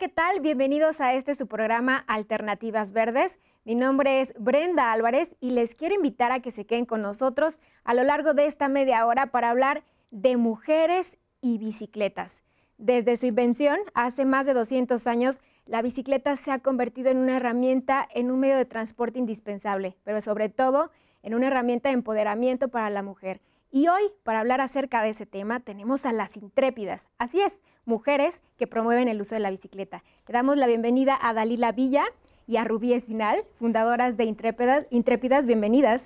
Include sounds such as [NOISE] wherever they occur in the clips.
¿qué tal? Bienvenidos a este su programa Alternativas Verdes. Mi nombre es Brenda Álvarez y les quiero invitar a que se queden con nosotros a lo largo de esta media hora para hablar de mujeres y bicicletas. Desde su invención, hace más de 200 años, la bicicleta se ha convertido en una herramienta, en un medio de transporte indispensable, pero sobre todo en una herramienta de empoderamiento para la mujer. Y hoy, para hablar acerca de ese tema, tenemos a las intrépidas. Así es, mujeres que promueven el uso de la bicicleta. Le damos la bienvenida a Dalila Villa y a Rubí Espinal, fundadoras de Intrépidas. Intrépidas, bienvenidas.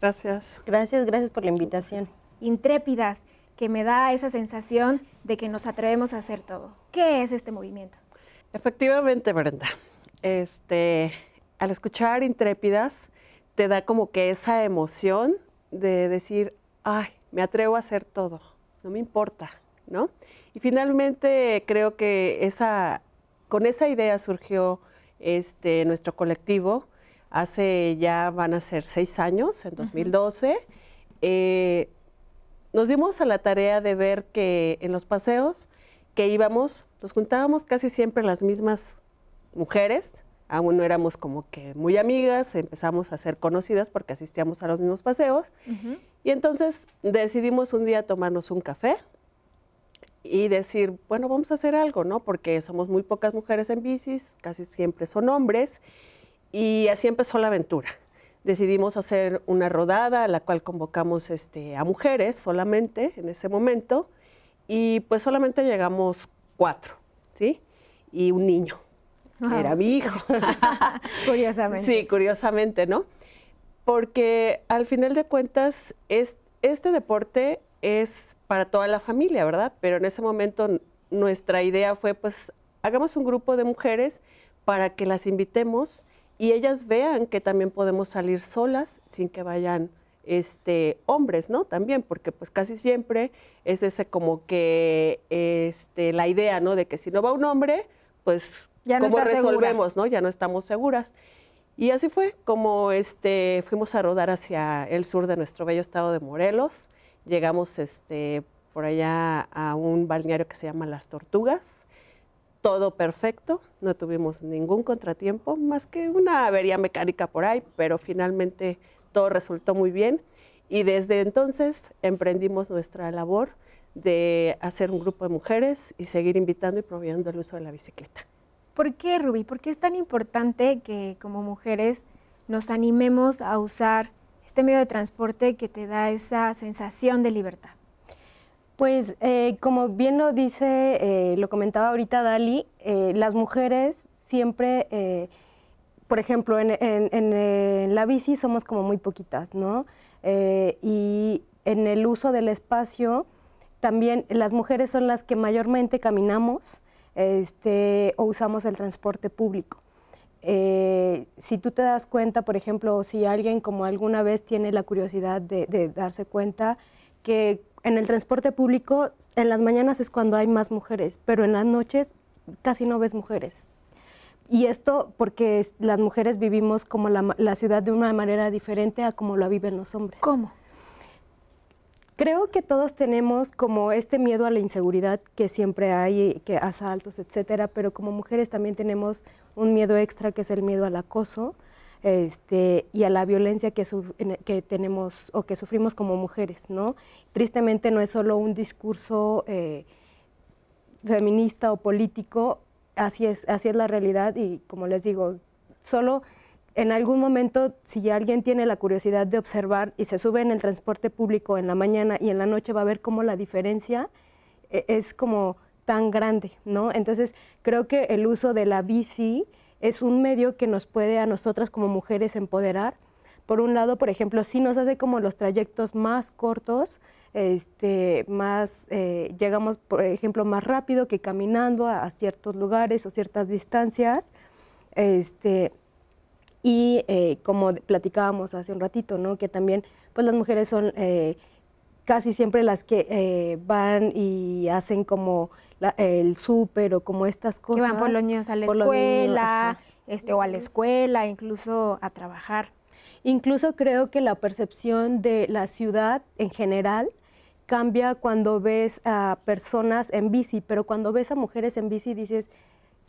Gracias. Gracias, gracias por la invitación. Intrépidas, que me da esa sensación de que nos atrevemos a hacer todo. ¿Qué es este movimiento? Efectivamente, Brenda. Este, al escuchar Intrépidas, te da como que esa emoción de decir, ay, me atrevo a hacer todo, no me importa, ¿no? Y finalmente creo que esa, con esa idea surgió este, nuestro colectivo hace ya van a ser seis años, en 2012. Eh, nos dimos a la tarea de ver que en los paseos que íbamos, nos juntábamos casi siempre las mismas mujeres, aún no éramos como que muy amigas, empezamos a ser conocidas porque asistíamos a los mismos paseos. Y entonces decidimos un día tomarnos un café y decir, bueno, vamos a hacer algo, ¿no? Porque somos muy pocas mujeres en bicis, casi siempre son hombres, y así empezó la aventura. Decidimos hacer una rodada a la cual convocamos este, a mujeres solamente en ese momento, y pues solamente llegamos cuatro, ¿sí? Y un niño, era mi hijo. [LAUGHS] curiosamente. Sí, curiosamente, ¿no? Porque al final de cuentas, este deporte es para toda la familia, ¿verdad? Pero en ese momento nuestra idea fue, pues, hagamos un grupo de mujeres para que las invitemos y ellas vean que también podemos salir solas sin que vayan este, hombres, ¿no? También, porque pues casi siempre es ese como que este, la idea, ¿no? De que si no va un hombre, pues ya no ¿cómo resolvemos, no? Ya no estamos seguras. Y así fue como este, fuimos a rodar hacia el sur de nuestro bello estado de Morelos. Llegamos este, por allá a un balneario que se llama Las Tortugas. Todo perfecto, no tuvimos ningún contratiempo, más que una avería mecánica por ahí, pero finalmente todo resultó muy bien. Y desde entonces emprendimos nuestra labor de hacer un grupo de mujeres y seguir invitando y promoviendo el uso de la bicicleta. ¿Por qué, Ruby? ¿Por qué es tan importante que como mujeres nos animemos a usar este medio de transporte que te da esa sensación de libertad? Pues eh, como bien lo dice, eh, lo comentaba ahorita Dali, eh, las mujeres siempre, por ejemplo, en, en, la bici somos como muy poquitas, ¿no? y en el uso del espacio, también las mujeres son las que mayormente caminamos este, o usamos el transporte público. Eh, si tú te das cuenta, por ejemplo, si alguien como alguna vez tiene la curiosidad de, darse cuenta que en el transporte público en las mañanas es cuando hay más mujeres, pero en las noches casi no ves mujeres. Y esto porque las mujeres vivimos como la, la ciudad de una manera diferente a como la viven los hombres. ¿Cómo? Creo que todos tenemos como este miedo a la inseguridad que siempre hay, que asaltos, etcétera, pero como mujeres también tenemos un miedo extra que es el miedo al acoso este, y a la violencia que, e, que tenemos o que sufrimos como mujeres, ¿no? Tristemente no es solo un discurso eh, feminista o político, así es, así es la realidad y como les digo, solo en algún momento, si alguien tiene la curiosidad de observar y se sube en el transporte público en la mañana y en la noche, va a ver cómo la diferencia eh, es como tan grande, ¿no? Entonces, creo que el uso de la bici es un medio que nos puede a nosotras como mujeres empoderar. Por un lado, por ejemplo, sí nos hace como los trayectos más cortos, este, más, eh, llegamos, por ejemplo, más rápido que caminando a, ciertos lugares o ciertas distancias. Este, y eh, como platicábamos hace un ratito, ¿no? que también pues las mujeres son eh, casi siempre las que eh, van y hacen como el súper o como estas cosas. Que van por los niños a la escuela, este, o a la escuela, incluso a trabajar. Incluso creo que la percepción de la ciudad en general cambia cuando ves a personas en bici, pero cuando ves a mujeres en bici dices,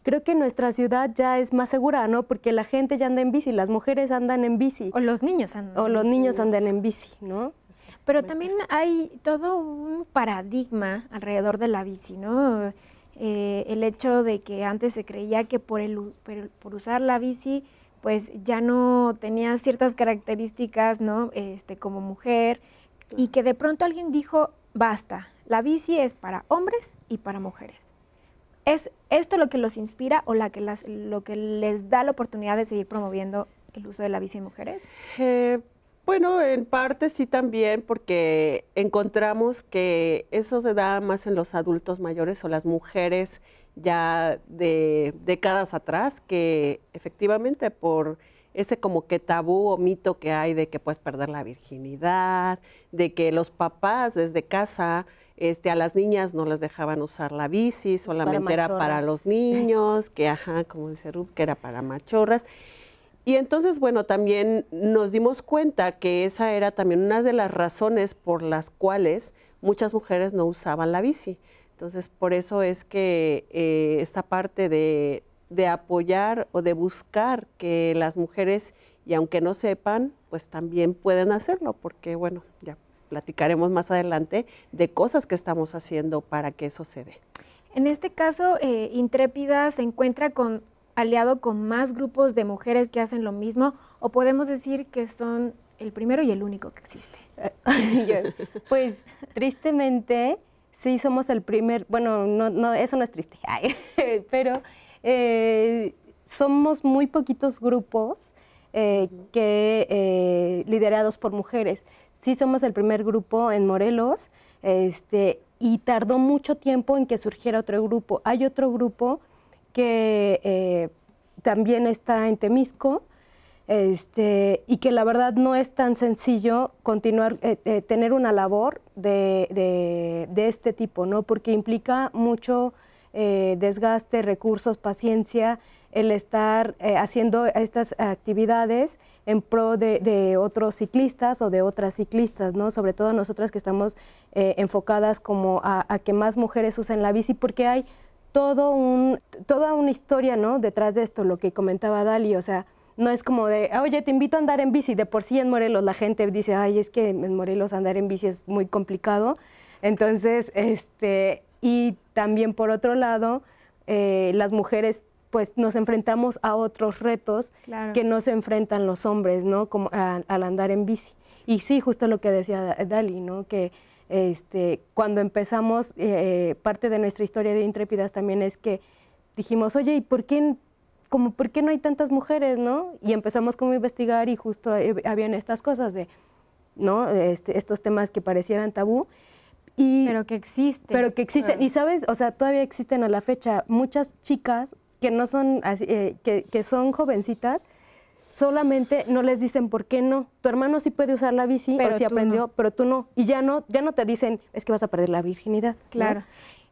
Creo que nuestra ciudad ya es más segura, ¿no? Porque la gente ya anda en bici, las mujeres andan en bici. O los niños andan. O los niños andan en bici, ¿no? Pero también hay todo un paradigma alrededor de la bici, ¿no? Eh, el hecho de que antes se creía que por, por, usar la bici pues ya no tenía ciertas características, ¿no? Este, como mujer, y que de pronto alguien dijo, basta, la bici es para hombres y para mujeres. ¿Es esto lo que los inspira o la que lo que les da la oportunidad de seguir promoviendo el uso de la bici en mujeres? Eh, bueno, en parte sí también, porque encontramos que eso se da más en los adultos mayores o las mujeres ya de décadas atrás, que efectivamente por ese como que tabú o mito que hay de que puedes perder la virginidad, de que los papás desde casa este, a las niñas no las dejaban usar la bici, solamente era para los niños, que ajá, como dice Rub, que era para machorras. Y entonces, bueno, también nos dimos cuenta que esa era también una de las razones por las cuales muchas mujeres no usaban la bici. Entonces, por eso es que eh, esta parte de, de apoyar o de buscar que las mujeres, y aunque no sepan, pues también pueden hacerlo, porque bueno, ya platicaremos más adelante de cosas que estamos haciendo para que eso se dé. En este caso, eh, Intrépida se encuentra con aliado con más grupos de mujeres que hacen lo mismo o podemos decir que son el primero y el único que existe. [LAUGHS] pues tristemente sí somos el primer, bueno, no, eso no es triste, [LAUGHS] pero eh, somos muy poquitos grupos eh, que liderados por mujeres. Sí somos el primer grupo en Morelos este, y tardó mucho tiempo en que surgiera otro grupo. Hay otro grupo que eh, también está en Temisco este, y que la verdad no es tan sencillo continuar, eh, eh, tener una labor de, de, este tipo, ¿no? porque implica mucho desgaste, recursos, paciencia el estar eh, haciendo estas actividades en pro de, otros ciclistas o de otras ciclistas, ¿no? Sobre todo nosotras que estamos eh, enfocadas como a, que más mujeres usen la bici, porque hay todo un, toda una historia, ¿no? Detrás de esto, lo que comentaba Dali, o sea, no es como de, ah, oye, te invito a andar en bici, de por sí en Morelos la gente dice, ay, es que en Morelos andar en bici es muy complicado, entonces, este, y también por otro lado, eh, las mujeres pues nos enfrentamos a otros retos que no se enfrentan los hombres, ¿no? Como al andar en bici. Y sí, justo lo que decía Dali, ¿no? Que este, cuando empezamos, eh, eh, parte de nuestra historia de Intrépidas también es que dijimos, oye, ¿y por qué, como, por qué no hay tantas mujeres, no? Y empezamos como a investigar y justo eh, habían estas cosas de, ¿no? Este, estos temas que parecieran tabú. Y, pero que existen. Pero que existen. Y sabes, o sea, todavía existen a la fecha muchas chicas que no son, eh, que, son jovencitas, solamente no les dicen por qué no. Tu hermano sí puede usar la bici, pero sí aprendió, pero tú no. Y ya no, ya no te dicen, es que vas a perder la virginidad. Claro.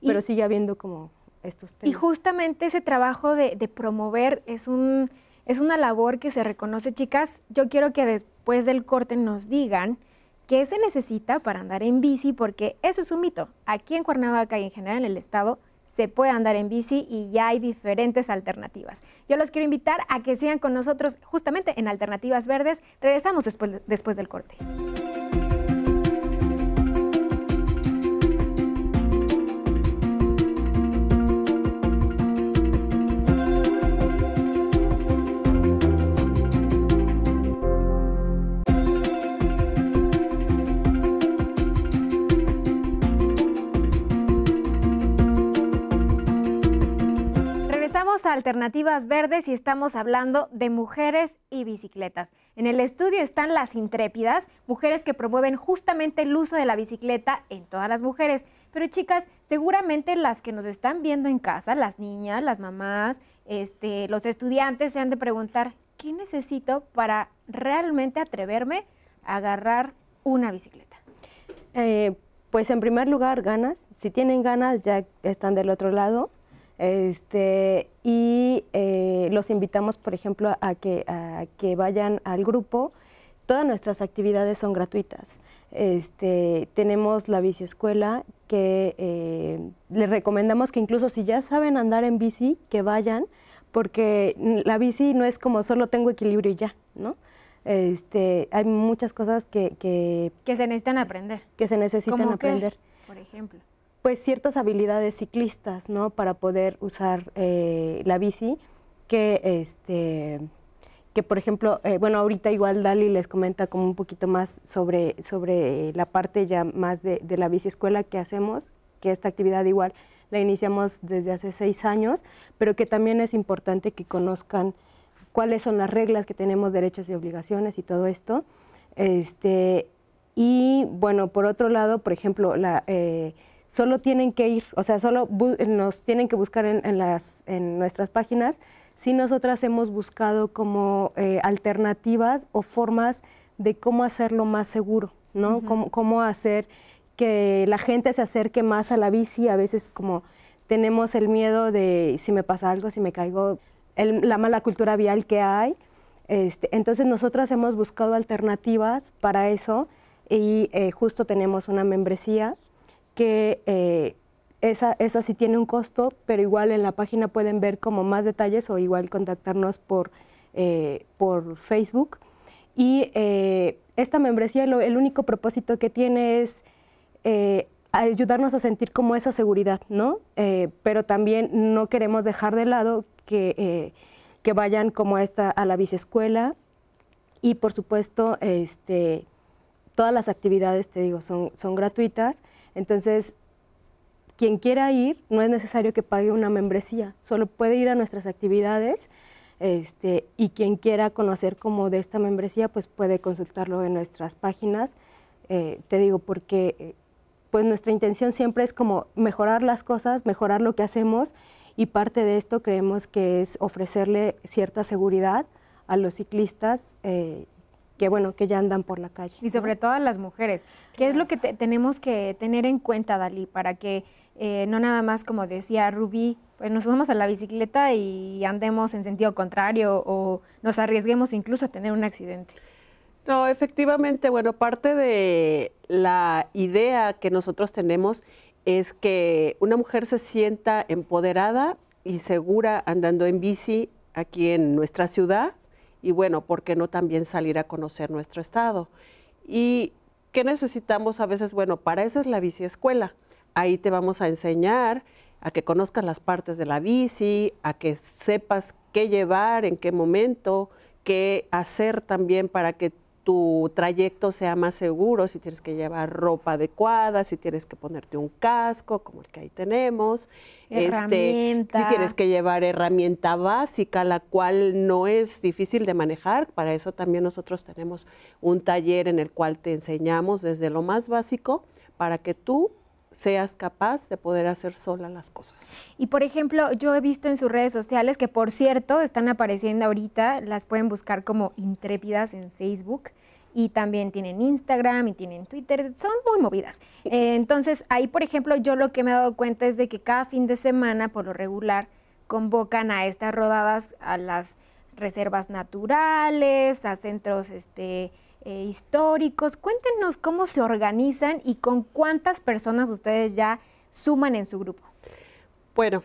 Pero sigue habiendo como estos temas. Y justamente ese trabajo de, de, promover es un es una labor que se reconoce, chicas. Yo quiero que después del corte nos digan qué se necesita para andar en bici, porque eso es un mito. Aquí en Cuernavaca y en general en el estado se puede andar en bici y ya hay diferentes alternativas. Yo los quiero invitar a que sigan con nosotros justamente en Alternativas Verdes. Regresamos después, después del corte. alternativas verdes y estamos hablando de mujeres y bicicletas. En el estudio están las intrépidas, mujeres que promueven justamente el uso de la bicicleta en todas las mujeres. Pero chicas, seguramente las que nos están viendo en casa, las niñas, las mamás, este, los estudiantes se han de preguntar, ¿qué necesito para realmente atreverme a agarrar una bicicleta? Eh, pues en primer lugar, ganas. Si tienen ganas, ya están del otro lado. Este, y eh, los invitamos, por ejemplo, a que, que vayan al grupo. Todas nuestras actividades son gratuitas. Este, tenemos la bici escuela que eh, les recomendamos que incluso si ya saben andar en bici, que vayan, porque la bici no es como solo tengo equilibrio y ya, ¿no? Este, hay muchas cosas que, que, se necesitan aprender. Que se necesitan aprender. por ejemplo pues ciertas habilidades ciclistas, ¿no? Para poder usar eh, la bici, que este que por ejemplo, eh, bueno, ahorita igual Dali les comenta como un poquito más sobre, sobre la parte ya más de, de la escuela que hacemos, que esta actividad igual la iniciamos desde hace seis años, pero que también es importante que conozcan cuáles son las reglas que tenemos, derechos y obligaciones y todo esto. Este, y bueno, por otro lado, por ejemplo, la... Eh, solo tienen que ir, o sea, solo nos tienen que buscar en, nuestras páginas si nosotras hemos buscado como eh, alternativas o formas de cómo hacerlo más seguro, ¿no? cómo, hacer que la gente se acerque más a la bici, a veces como tenemos el miedo de si me pasa algo, si me caigo, la mala cultura vial que hay. Este, entonces nosotras hemos buscado alternativas para eso y eh, justo tenemos una membresía que eh, eso esa, sí tiene un costo, pero igual en la página pueden ver como más detalles o igual contactarnos por, eh, por Facebook. Y eh, esta membresía, el único propósito que tiene es ayudarnos a sentir como esa seguridad, ¿no? pero también no queremos dejar de lado que, que vayan como a, esta, a la viceescuela y por supuesto este, todas las actividades, te digo, son, son gratuitas. Entonces, quien quiera ir, no es necesario que pague una membresía, solo puede ir a nuestras actividades este, y quien quiera conocer cómo de esta membresía, pues puede consultarlo en nuestras páginas. Eh, te digo, porque eh, pues nuestra intención siempre es como mejorar las cosas, mejorar lo que hacemos y parte de esto creemos que es ofrecerle cierta seguridad a los ciclistas eh, que bueno, que ya andan por la calle. Y sobre todo a las mujeres. ¿Qué es lo que tenemos que tener en cuenta, Dalí, para que eh, no nada más, como decía Rubí, pues nos subamos a la bicicleta y andemos en sentido contrario o nos arriesguemos incluso a tener un accidente? No, efectivamente, bueno, parte de la idea que nosotros tenemos es que una mujer se sienta empoderada y segura andando en bici aquí en nuestra ciudad y bueno, ¿por qué no también salir a conocer nuestro estado? ¿Y qué necesitamos a veces? Bueno, para eso es la bici escuela. Ahí te vamos a enseñar a que conozcas las partes de la bici, a que sepas qué llevar, en qué momento, qué hacer también para que tu trayecto sea más seguro, si tienes que llevar ropa adecuada, si tienes que ponerte un casco, como el que ahí tenemos, este, si tienes que llevar herramienta básica, la cual no es difícil de manejar, para eso también nosotros tenemos un taller en el cual te enseñamos desde lo más básico para que tú seas capaz de poder hacer sola las cosas. Y por ejemplo, yo he visto en sus redes sociales, que por cierto están apareciendo ahorita, las pueden buscar como intrépidas en Facebook y también tienen Instagram y tienen Twitter, son muy movidas. [LAUGHS] Eh, entonces, ahí, por ejemplo, yo lo que me he dado cuenta es de que cada fin de semana, por lo regular, convocan a estas rodadas a las reservas naturales, a centros este, eh, históricos. Cuéntenos cómo se organizan y con cuántas personas ustedes ya suman en su grupo. Bueno,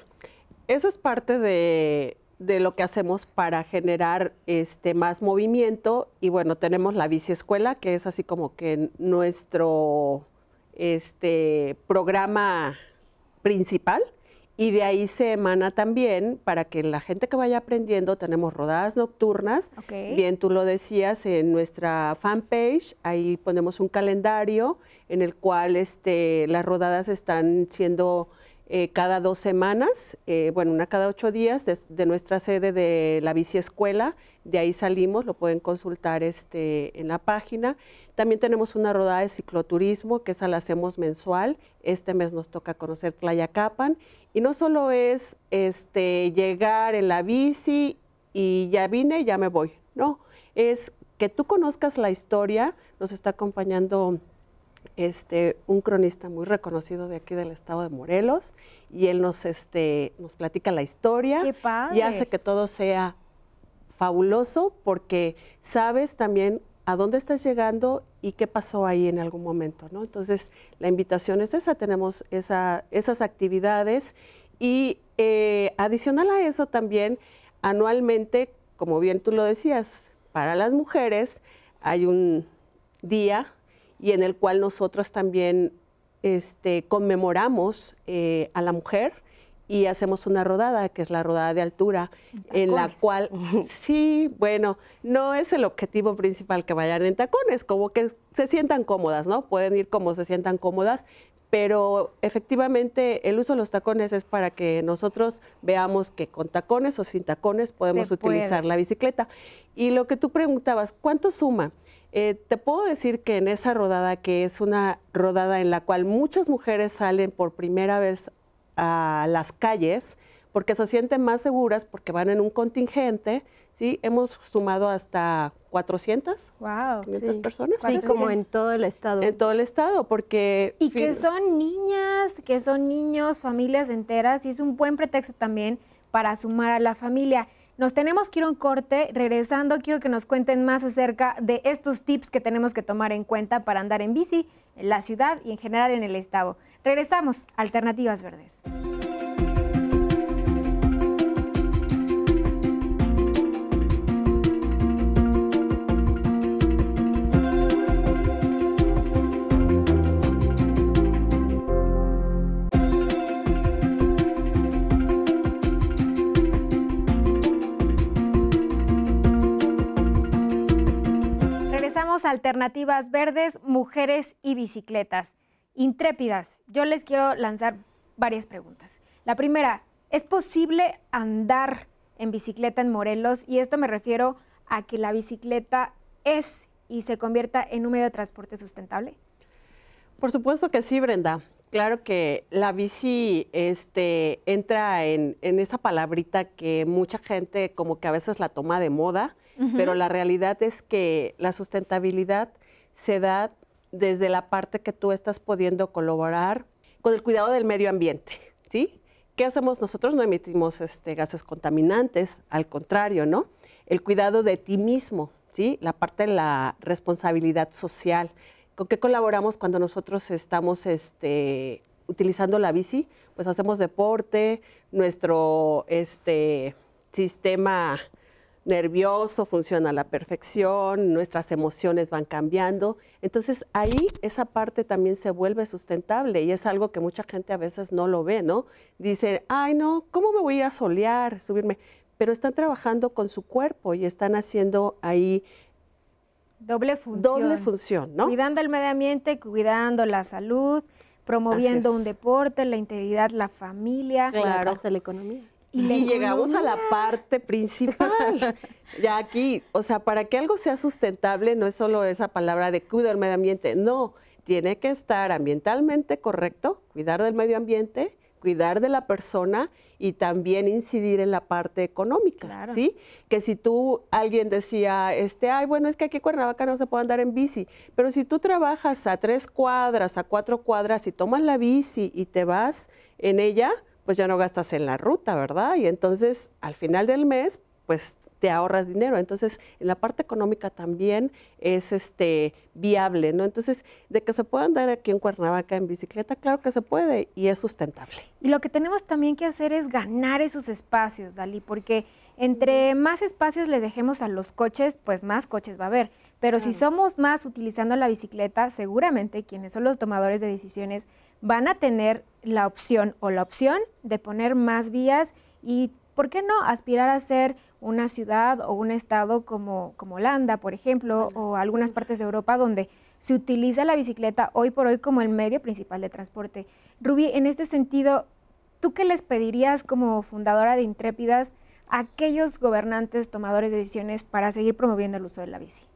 eso es parte de, lo que hacemos para generar este, más movimiento y bueno, tenemos la escuela que es así como que nuestro este, programa principal y de ahí se emana también para que la gente que vaya aprendiendo, tenemos rodadas nocturnas, bien tú lo decías, en nuestra fanpage, ahí ponemos un calendario en el cual este, las rodadas están siendo eh, cada dos semanas, eh, bueno, una cada ocho días, de, nuestra sede de la bici escuela. De ahí salimos, lo pueden consultar este, en la página. También tenemos una rodada de cicloturismo, que esa la hacemos mensual. Este mes nos toca conocer Tlayacapan. Y no solo es este, llegar en la bici y ya vine, ya me voy, no. Es que tú conozcas la historia, nos está acompañando este, un cronista muy reconocido de aquí del estado de Morelos y él nos, este, nos platica la historia y hace que todo sea fabuloso porque sabes también a dónde estás llegando y qué pasó ahí en algún momento, ¿no? Entonces, la invitación es esa, tenemos esa, esas actividades y eh, adicional a eso también, anualmente, como bien tú lo decías, para las mujeres hay un día y en el cual nosotros también este, conmemoramos eh, a la mujer y hacemos una rodada, que es la rodada de altura, en la cual, [LAUGHS] sí, bueno, no es el objetivo principal que vayan en tacones, como que se sientan cómodas, ¿no? Pueden ir como se sientan cómodas, pero efectivamente el uso de los tacones es para que nosotros veamos que con tacones o sin tacones podemos utilizar la bicicleta. Y lo que tú preguntabas, ¿cuánto suma? Eh, te puedo decir que en esa rodada, que es una rodada en la cual muchas mujeres salen por primera vez a las calles, porque se sienten más seguras, porque van en un contingente, ¿sí? Hemos sumado hasta 400, wow, 500 personas. Sí, como en todo el estado. En todo el estado, porque... Y que son niñas, que son niños, familias enteras, y es un buen pretexto también para sumar a la familia. Nos tenemos quiero un corte. Regresando, quiero que nos cuenten más acerca de estos tips que tenemos que tomar en cuenta para andar en bici en la ciudad y en general en el estado. Regresamos, Alternativas Verdes. Alternativas Verdes, Mujeres y Bicicletas. Intrépidas, yo les quiero lanzar varias preguntas. La primera, ¿es posible andar en bicicleta en Morelos? Y esto me refiero a que la bicicleta es y se convierta en un medio de transporte sustentable. Por supuesto que sí, Brenda. Claro que la bici este, entra en esa palabrita que mucha gente como que a veces la toma de moda pero la realidad es que la sustentabilidad se da desde la parte que tú estás pudiendo colaborar con el cuidado del medio ambiente, ¿sí? ¿Qué hacemos nosotros? No emitimos este, gases contaminantes, al contrario, ¿no? El cuidado de ti mismo, ¿sí? La parte de la responsabilidad social. ¿Con qué colaboramos cuando nosotros estamos este, utilizando la bici? Pues hacemos deporte, nuestro este, sistema nervioso funciona a la perfección, nuestras emociones van cambiando. Entonces ahí esa parte también se vuelve sustentable y es algo que mucha gente a veces no lo ve, ¿no? Dice, ay no, ¿cómo me voy a solear, subirme? Pero están trabajando con su cuerpo y están haciendo ahí... Doble función. función, ¿no? Cuidando el medio ambiente, cuidando la salud, promoviendo un deporte, la integridad, la familia. Claro. Hasta la economía. Y, llegamos a la parte principal. [LAUGHS] ya aquí, o sea, para que algo sea sustentable no es solo esa palabra de cuidar el medio ambiente, no, tiene que estar ambientalmente correcto, cuidar del medio ambiente, cuidar de la persona y también incidir en la parte económica, ¿sí? Que si tú, alguien decía, este, ay, bueno, es que aquí en Cuernavaca no se puede andar en bici, pero si tú trabajas a tres cuadras, a cuatro cuadras y tomas la bici y te vas en ella, pues ya no gastas en la ruta, ¿verdad? Y entonces al final del mes, pues te ahorras dinero. Entonces, en la parte económica también es este viable, ¿no? Entonces, de que se pueda andar aquí en Cuernavaca en bicicleta, claro que se puede y es sustentable. Y lo que tenemos también que hacer es ganar esos espacios, Dalí, porque entre más espacios le dejemos a los coches, pues más coches va a haber. Pero si somos más utilizando la bicicleta, seguramente quienes son los tomadores de decisiones van a tener la opción o la opción de poner más vías y, ¿por qué no?, aspirar a ser una ciudad o un estado como, como Holanda, por ejemplo, o algunas partes de Europa donde se utiliza la bicicleta hoy por hoy como el medio principal de transporte. Rubí, en este sentido, ¿tú qué les pedirías como fundadora de Intrépidas a aquellos gobernantes tomadores de decisiones para seguir promoviendo el uso de la bici?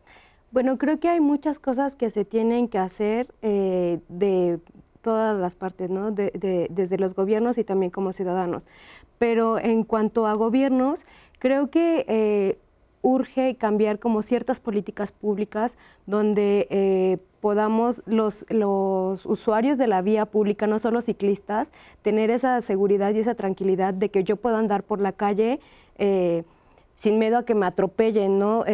Bueno, creo que hay muchas cosas que se tienen que hacer eh, de todas las partes, desde los gobiernos y también como ciudadanos. Pero en cuanto a gobiernos, creo que eh, urge cambiar como ciertas políticas públicas donde eh, podamos los, usuarios de la vía pública, no solo ciclistas, tener esa seguridad y esa tranquilidad de que yo puedo andar por la calle sin miedo a que me atropellen, ¿no?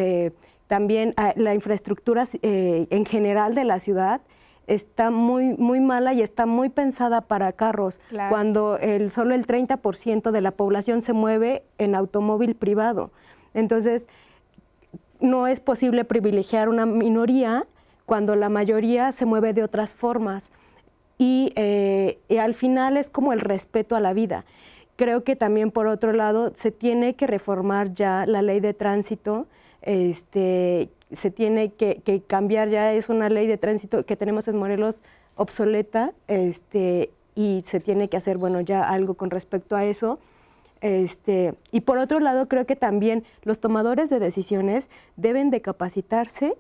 También ah, la infraestructura eh, en general de la ciudad está muy, muy mala y está muy pensada para carros, cuando el, solo el 30% de la población se mueve en automóvil privado. Entonces, no es posible privilegiar una minoría cuando la mayoría se mueve de otras formas. Eh, y al final es como el respeto a la vida. Creo que también, por otro lado, se tiene que reformar ya la ley de tránsito este, se tiene que, cambiar, ya es una ley de tránsito que tenemos en Morelos obsoleta este, y se tiene que hacer bueno, ya algo con respecto a eso. Este, y por otro lado, creo que también los tomadores de decisiones deben de capacitarse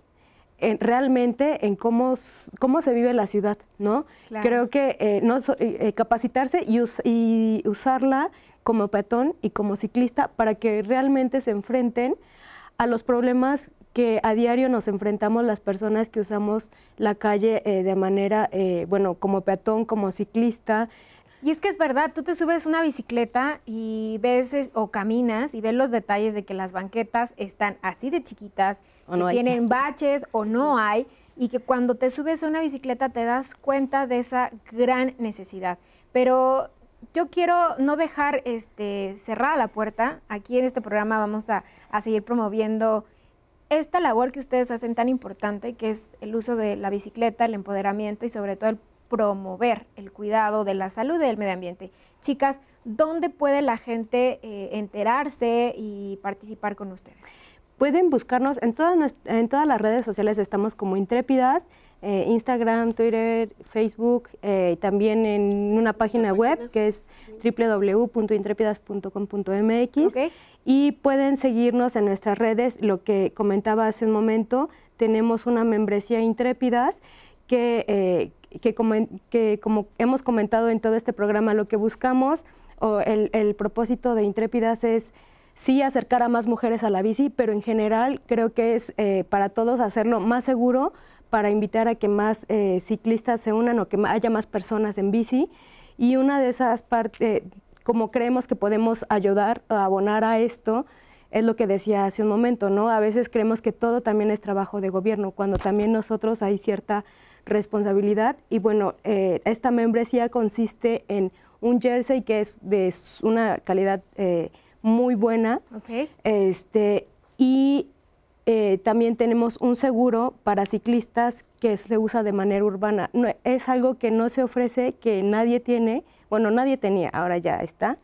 realmente en cómo, se vive la ciudad, ¿no? Creo que eh, no, eh, eh, capacitarse y, y usarla como peatón y como ciclista para que realmente se enfrenten a los problemas que a diario nos enfrentamos las personas que usamos la calle eh, de manera, eh, bueno, como peatón, como ciclista. Y es que es verdad, tú te subes una bicicleta y ves eh, o caminas y ves los detalles de que las banquetas están así de chiquitas, que tienen [LAUGHS] baches o no hay, y que cuando te subes a una bicicleta te das cuenta de esa gran necesidad. Pero yo quiero no dejar este, cerrada la puerta. Aquí en este programa vamos a, seguir promoviendo esta labor que ustedes hacen tan importante, que es el uso de la bicicleta, el empoderamiento y sobre todo el promover el cuidado de la salud y del medio ambiente. Chicas, ¿dónde puede la gente eh, enterarse y participar con ustedes? Pueden buscarnos en todas, en todas las redes sociales, estamos como intrépidas. Eh, Instagram, Twitter, Facebook, eh, también en una página web que es www.intrépidas.com.mx y pueden seguirnos en nuestras redes, lo que comentaba hace un momento, tenemos una membresía Intrépidas que, eh, que, como, hemos comentado en todo este programa, lo que buscamos o el, propósito de Intrépidas es sí acercar a más mujeres a la bici, pero en general creo que es eh, para todos hacerlo más seguro, para invitar a que más eh, ciclistas se unan o que haya más personas en bici. Y una de esas partes, eh, como creemos que podemos ayudar a abonar a esto, es lo que decía hace un momento, ¿no? A veces creemos que todo también es trabajo de gobierno, cuando también nosotros hay cierta responsabilidad. Y bueno, eh, esta membresía consiste en un jersey que es de una calidad muy buena. Ok. Este, y eh, también tenemos un seguro para ciclistas que se usa de manera urbana. No, es algo que no se ofrece, que nadie tiene, bueno, nadie tenía, ahora ya está,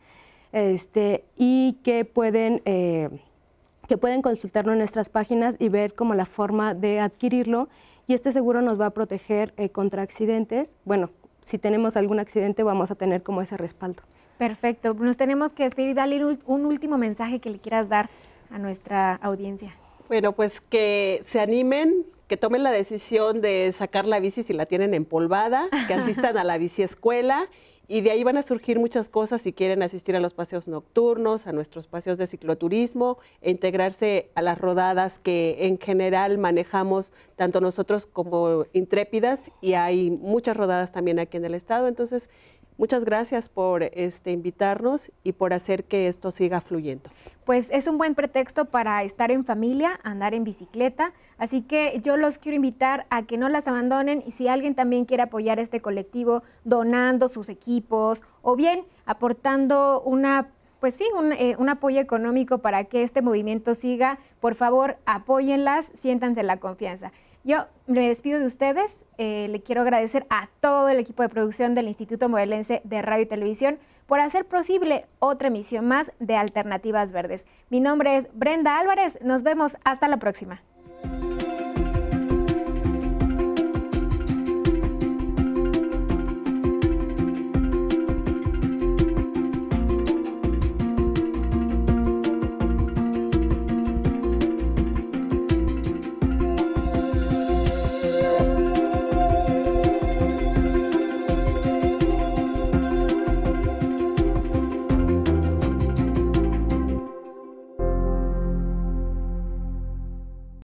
este, y que pueden, eh, que pueden consultarlo en nuestras páginas y ver como la forma de adquirirlo. Y este seguro nos va a proteger eh, contra accidentes. Bueno, si tenemos algún accidente vamos a tener como ese respaldo. Perfecto. Nos tenemos que despedir. Dale un último mensaje que le quieras dar a nuestra audiencia. Bueno, pues que se animen, que tomen la decisión de sacar la bici si la tienen empolvada, que [LAUGHS] asistan a la bici escuela y de ahí van a surgir muchas cosas si quieren asistir a los paseos nocturnos, a nuestros paseos de cicloturismo e integrarse a las rodadas que en general manejamos tanto nosotros como intrépidas y hay muchas rodadas también aquí en el estado. Entonces, Muchas gracias por este, invitarnos y por hacer que esto siga fluyendo. Pues es un buen pretexto para estar en familia, andar en bicicleta, así que yo los quiero invitar a que no las abandonen y si alguien también quiere apoyar este colectivo donando sus equipos o bien aportando una pues sí, un, eh, un, apoyo económico para que este movimiento siga. Por favor, apóyenlas, siéntanse la confianza. Yo me despido de ustedes. Eh, le quiero agradecer a todo el equipo de producción del Instituto Morelense de Radio y Televisión por hacer posible otra emisión más de Alternativas Verdes. Mi nombre es Brenda Álvarez. Nos vemos hasta la próxima.